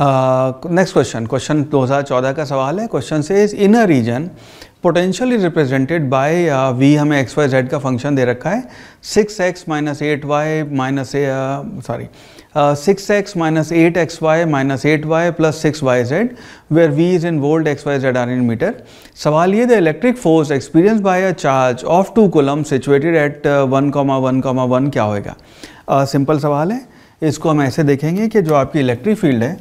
next question question 2014 का सवाल है क्वेश्चन से in a region potential is represented by V हमें एक्स वाई जेड का फंक्शन दे रखा है six X minus eight Y minus sorry six X minus eight X Y minus eight Y plus six Y Z where V is in volt X Y Z are in metre सवाल ये the electric force experience by a charge of two coulomb situated at one comma one comma one क्या होएगा simple uh, सवाल है इसको हम ऐसे देखेंगे कि जो आपकी इलेक्ट्रिक फील्ड है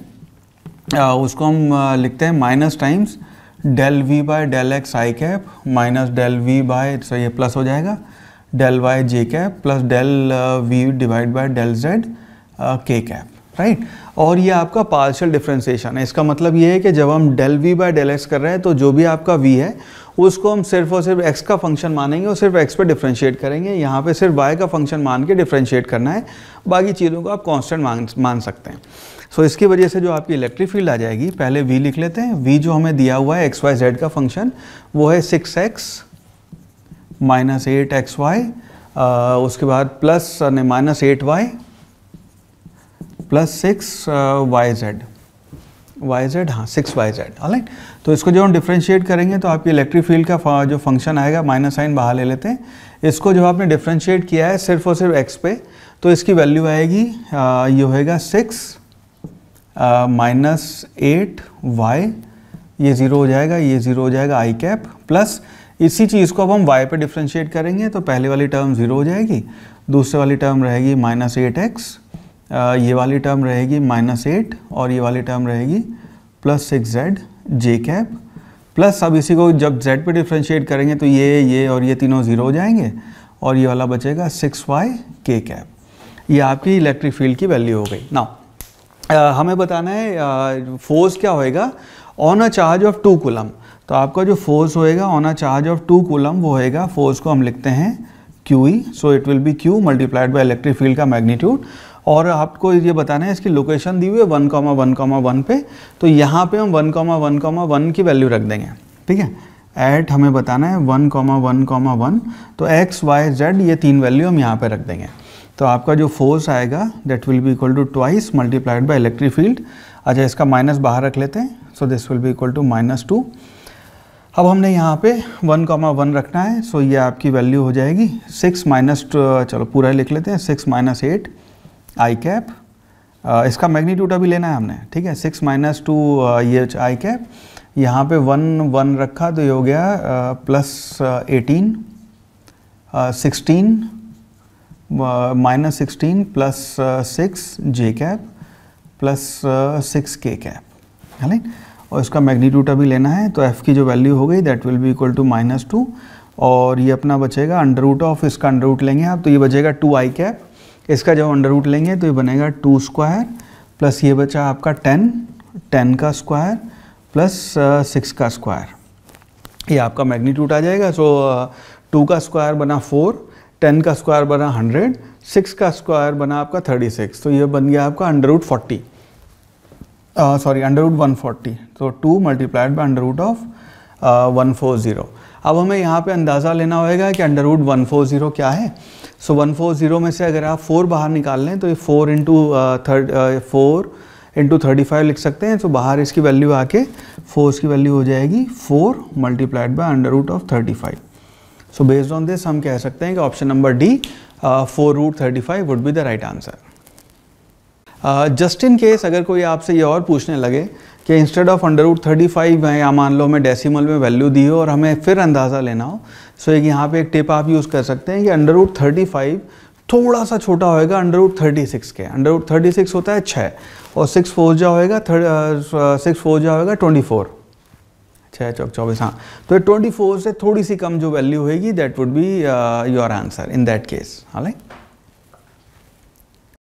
उसको हम लिखते हैं minus times del V by del X I cap minus del V by so ये प्लस हो जाएगा del Y J cap plus del V divide by del Z K cap right और ये आपका पार्शियल डिफ्रेंसिएशन है इसका मतलब ये है कि जब हम del V by del X कर रहे हैं तो जो भी आपका वी है उसको हम सिर्फ और सिर्फ एक्स का फंक्शन मानेंगे और सिर्फ एक्स पे डिफ्रेंशिएट करेंगे यहाँ पे सिर्फ वाई का फंक्शन मान के डिफ्रेंशिएट करना है बाकी चीज़ों को आप कांस्टेंट मान मान सकते हैं सो so, इसकी वजह से जो आपकी इलेक्ट्रिक फील्ड आ जाएगी पहले वी लिख लेते हैं वी जो हमें दिया हुआ है एक्स वाई जेड का फंक्शन वो है six X minus eight X Y उसके बाद plus minus eight Y plus six Y Z Y Z हाँ सिक्स वाई जेड ऑलाइट तो इसको जब हम डिफ्रेंशिएट करेंगे तो आपकी इलेक्ट्रिक फील्ड का जो फंक्शन आएगा माइनस साइन बाहर ले लेते हैं इसको जब आपने डिफ्रेंशिएट किया है सिर्फ और सिर्फ एक्स पे तो इसकी वैल्यू आएगी आ, ये होएगा सिक्स माइनस एट वाई ये ज़ीरो हो जाएगा ये ज़ीरो हो जाएगा आई कैप प्लस इसी चीज़ को अब हम वाई पे डिफ्रेंशिएट करेंगे तो पहले वाली टर्म ज़ीरो हो जाएगी दूसरे वाली टर्म रहेगी माइनस एट एक्स ये वाली टर्म रहेगी माइनस एट और ये वाली टर्म रहेगी plus six Z J cap plus अब इसी को जब जेड पे डिफ्रेंशिएट करेंगे तो ये ये और ये तीनों ज़ीरो हो जाएंगे और ये वाला बचेगा सिक्स वाई के कैप ये आपकी इलेक्ट्रिक फील्ड की वैल्यू हो गई ना हमें बताना है फोर्स क्या होएगा on a charge of two coulomb तो आपका जो फोर्स होएगा on a charge of two coulomb वो होएगा फोर्स को हम लिखते हैं Q E so it will be Q multiplied by electric field का मैग्नीट्यूड और आपको ये बताना है इसकी लोकेशन दी हुई है one comma one comma one पे तो यहाँ पे हम one comma one comma one की वैल्यू रख देंगे ठीक है एट हमें बताना है one comma one comma one तो एक्स वाई जेड ये तीन वैल्यू हम यहाँ पे रख देंगे तो आपका जो फोर्स आएगा that will be equal to twice multiplied by electric field अच्छा इसका माइनस बाहर रख लेते हैं so this will be equal to minus two अब हमने यहाँ पे वन कॉमा वन रखना है सो so ये आपकी वैल्यू हो जाएगी सिक्स माइनस चलो पूरा लिख लेते हैं six minus eight I cap uh, इसका मैग्नीट्यूड अभी लेना है हमने ठीक है सिक्स माइनस टू ये आई कैप यहाँ पे वन वन रखा तो ये हो गया plus eighteen sixteen minus sixteen plus six J cap plus six K cap है और इसका मैग्नीट्यूड अभी लेना है तो एफ़ की जो वैल्यू हो गई that will be equal to minus two और ये अपना बचेगा अंडर रूट ऑफ इसका अंडर रूट लेंगे आप तो ये बचेगा टू आई कैप इसका जब अंडर रूट लेंगे तो ये बनेगा टू स्क्वायर प्लस ये बचा आपका टेन टेन का स्क्वायर प्लस सिक्स का स्क्वायर ये आपका मैग्नीट्यूड आ जाएगा सो टू का स्क्वायर बना फोर टेन का स्क्वायर बना हंड्रेड सिक्स का स्क्वायर बना आपका थर्टी सिक्स तो ये बन गया आपका under root forty sorry under root one forty तो two multiplied by under root of one four zero अब हमें यहाँ पे अंदाज़ा लेना होगा कि under root one four zero क्या है सो वन फोर ज़ीरो में से अगर आप फोर बाहर निकाल लें तो ये four into third four into thirty five लिख सकते हैं तो बाहर इसकी वैल्यू आके फोर इसकी वैल्यू हो जाएगी four multiplied by under root of thirty five so based on this हम कह सकते हैं कि option number D four root thirty five would be the right answer just in case अगर कोई आपसे ये और पूछने लगे कि instead of under root thirty five है या मान लो हमें डेसिमल में वैल्यू दी हो और हमें फिर अंदाज़ा लेना हो सो एक यहाँ पे एक टिप आप यूज़ कर सकते हैं कि अंडर रूट थर्टी फाइव थोड़ा सा छोटा होएगा अंडर रूट थर्टी सिक्स के अंडर रूट थर्टी सिक्स होता है छः और सिक्स फोर जा होएगा सिक्स फोर जा होएगा ट्वेंटी फोर छः चौक चौबीस हाँ तो ट्वेंटी फोर से थोड़ी सी कम जो वैल्यू होएगी that would be your answer in that case हाँ लाइक